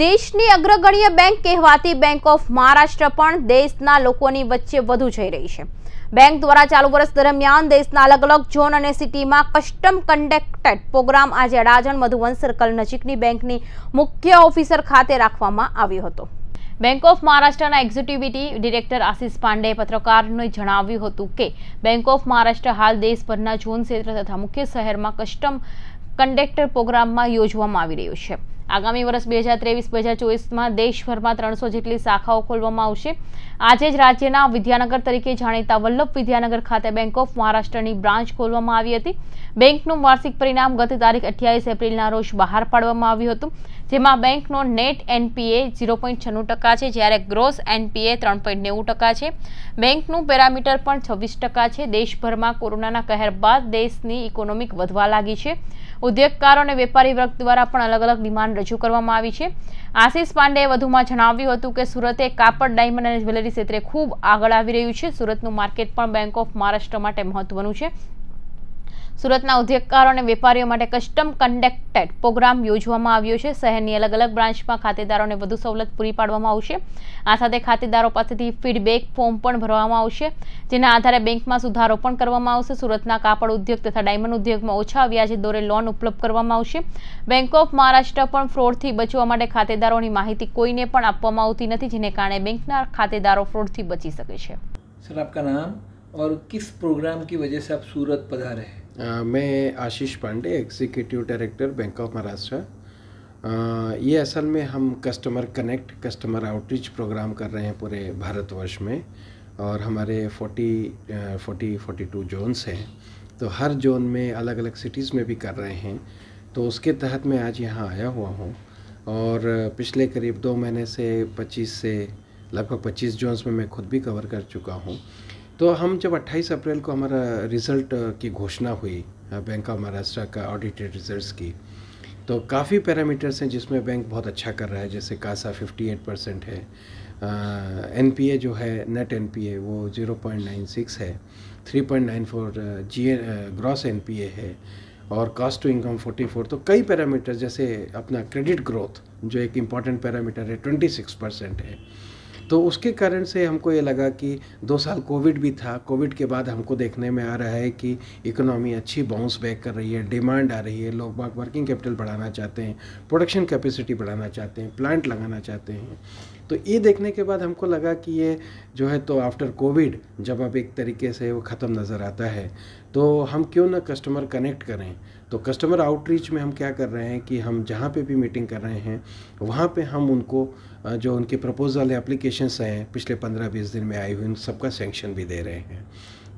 દેશની અગ્રગણ્ય બેંક કહેવાતી બેંક ઓફ મહારાષ્ટ્ર પણ દેશના લોકોની વચ્ચે વધુ જઈ રહી છે બેંક દ્વારા ચાલુ વર્ષ દરમિયાન દેશના અલગ અલગ ઝોન અને સિટીમાં કસ્ટમ કન્ડક્ટેડ પ્રોગ્રામ આજે અડાજણ મધુવન સર્કલ નજીકની બેંકની મુખ્ય ઓફિસર ખાતે રાખવામાં આવ્યો હતો બેંક ઓફ મહારાષ્ટ્રના એક્ઝિક્યુટિવ ડિરેક્ટર આશિષ પાંડે પત્રકારને જણાવ્યું હતું કે બેંક ઓફ મહારાષ્ટ્ર હાલ દેશભરના ઝોન ક્ષેત્ર તથા મુખ્ય શહેરમાં કસ્ટમ કન્ડક્ટર પ્રોગ્રામમાં યોજવામાં આવી રહ્યો છે આગામી વર્ષ બે હજાર ત્રેવીસ બે હજાર ચોવીસમાં દેશભરમાં ત્રણસો જેટલી શાખાઓ ખોલવામાં આવશે આજે જ રાજ્યના વિદ્યાનગર તરીકે જાણીતા વલ્લભ વિદ્યાનગર ખાતે બેંક ઓફ મહારાષ્ટ્રની બ્રાન્ચ ખોલવામાં આવી હતી બેંકનું વાર્ષિક પરિણામ ગત તારીખ અઠ્યાવીસ એપ્રિલના રોજ બહાર પાડવામાં આવ્યું હતું જેમાં બેંકનો નેટ એનપીએ ઝીરો પોઈન્ટ છન્નું ટકા છે જ્યારે ગ્રોસ એનપીએ ત્રણ પોઈન્ટ નેવું ટકા છે બેંકનું પેરામીટર પણ છવ્વીસ ટકા છે દેશભરમાં કોરોનાના કહેર બાદ દેશની ઇકોનોમિક વધવા લાગી છે ઉદ્યોગકારો અને વેપારી વર્ગ દ્વારા પણ અલગ અલગ ડિમાન્ડ રજૂ કરવામાં આવી છે આશીષ પાંડેએ વધુમાં જણાવ્યું હતું કે સુરતે કાપડ ડાયમંડ અને જ્વેલરી ક્ષેત્રે ખૂબ આગળ આવી રહ્યું છે સુરતનું માર્કેટ પણ બેંક ઓફ મહારાષ્ટ્ર માટે મહત્વનું છે સુરતના ઉદ્યોગકારો અને વેપારીઓ માટે કસ્ટમ કન્ડક્ટેડ પ્રોગ્રામ યોજવામાં આવ્યો છે શહેરની અલગ અલગ બ્રાન્ચમાં ખાતેદારોને વધુ સવલત પૂરી પાડવામાં આવશે આ સાથે ખાતેદારો પાસેથી ફીડબેક ફોર્મ પણ ભરવામાં આવશે જેના આધારે બેંકમાં સુધારો પણ કરવામાં આવશે સુરતના કાપડ ઉદ્યોગ તથા ડાયમંડ ઉદ્યોગમાં ઓછા વ્યાજે દોરે લોન ઉપલબ્ધ કરવામાં આવશે બેંક ઓફ મહારાષ્ટ્ર પણ ફ્રોડથી બચવા માટે ખાતેદારોની માહિતી કોઈને પણ આપવામાં આવતી નથી જેને કારણે બેંકના ખાતેદારો ફ્રોડથી બચી શકે છે સર આપકા નામ और किस प्रोग्राम की वजह से आप सूरत पधारे हैं मैं Ashish Pande executive director bank of Maharashtra ये असल में हम customer connect customer outreach program कर रहे हैं पूरे भारतवर्ष में और हमारे 40 फोर्टी टू जोन्स हैं तो हर जोन में अलग अलग सिटीज़ में भी कर रहे हैं तो उसके तहत मैं आज यहाँ आया हुआ हूँ और पिछले करीब दो महीने से 25 से लगभग 25 जोन्स में मैं खुद भी कवर कर चुका हूँ तो हम जब 28 अप्रैल को हमारा रिज़ल्ट की घोषणा हुई बैंक ऑफ महाराष्ट्र का ऑडिटेड रिजल्ट्स की तो काफ़ी पैरामीटर्स हैं जिसमें बैंक बहुत अच्छा कर रहा है जैसे कासा 58 परसेंट है एन uh, जो है नेट एन वो 0.96 है 3.94 जी ग्रॉस एन है और कॉस्ट टू इनकम 44 तो कई पैरामीटर जैसे अपना क्रेडिट ग्रोथ जो एक इम्पॉर्टेंट पैरामीटर है 26 परसेंट है तो उसके कारण से हमको ये लगा कि दो साल कोविड भी था कोविड के बाद हमको देखने में आ रहा है कि इकोनॉमी अच्छी बाउंस बैक कर रही है डिमांड आ रही है लोग वर्किंग कैपिटल बढ़ाना चाहते हैं प्रोडक्शन कैपेसिटी बढ़ाना चाहते हैं प्लांट लगाना चाहते हैं तो ये देखने के बाद हमको लगा कि ये जो है तो आफ्टर कोविड जब अब एक तरीके से वो ख़त्म नज़र आता है तो हम क्यों ना कस्टमर कनेक्ट करें तो कस्टमर आउटरीच में हम क्या कर रहे हैं कि हम जहाँ पे भी मीटिंग कर रहे हैं वहाँ पे हम उनको जो उनके प्रपोज़ल एप्लीकेशंस हैं पिछले पंद्रह बीस दिन में आई हुई उन सबका सेंक्शन भी दे रहे हैं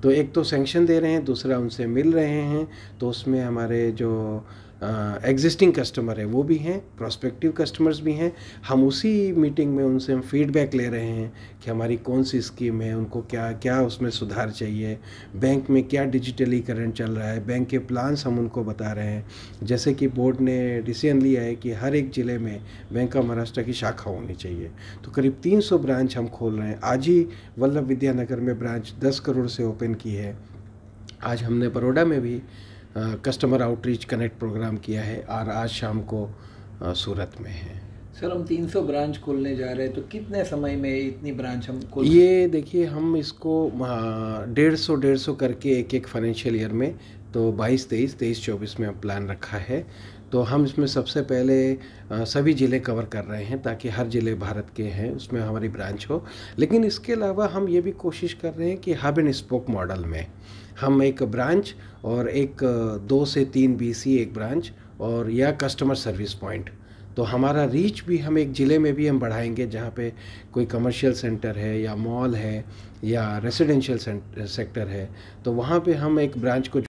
तो एक तो सेंक्शन दे रहे हैं दूसरा उनसे मिल रहे हैं तो उसमें हमारे जो एग्जिस्टिंग कस्टमर है वो भी हैं प्रोस्पेक्टिव कस्टमर्स भी हैं हम उसी मीटिंग में उनसे हम फीडबैक ले रहे हैं कि हमारी कौन सी स्कीम है उनको क्या क्या उसमें सुधार चाहिए बैंक में क्या डिजिटली करंट चल रहा है बैंक के प्लान्स हम उनको बता रहे हैं जैसे कि बोर्ड ने डिसीजन लिया है कि हर एक ज़िले में बैंक ऑफ महाराष्ट्र की शाखा होनी चाहिए तो करीब 300 ब्रांच हम खोल रहे हैं आज ही वल्लभ विद्यानगर में ब्रांच 10 करोड़ से ओपन की है आज हमने बड़ोड़ा में भी कस्टमर आउटरीच कनेक्ट प्रोग्राम किया है और आज शाम को सूरत में है सर हम 300 ब्रांच खोलने जा रहे हैं तो कितने समय में इतनी ब्रांच हम खोल ये देखिए हम इसको डेढ़ सौ डेढ़ सौ करके एक एक फाइनेंशियल ईयर में तो 22 तेईस तेईस चौबीस में प्लान रखा है तो हम इसमें सबसे पहले सभी ज़िले कवर कर रहे हैं ताकि हर ज़िले भारत के हैं उसमें हमारी ब्रांच हो लेकिन इसके अलावा हम ये भी कोशिश कर रहे हैं कि हब एंड स्पोक मॉडल में हम एक ब्रांच और एक दो से तीन बीसी एक ब्रांच और या कस्टमर सर्विस पॉइंट तो हमारा रीच भी हम एक ज़िले में भी हम बढ़ाएंगे जहाँ पे कोई कमर्शियल सेंटर है या मॉल है या रेजिडेंशियल सेक्टर है तो वहाँ पे हम एक ब्रांच को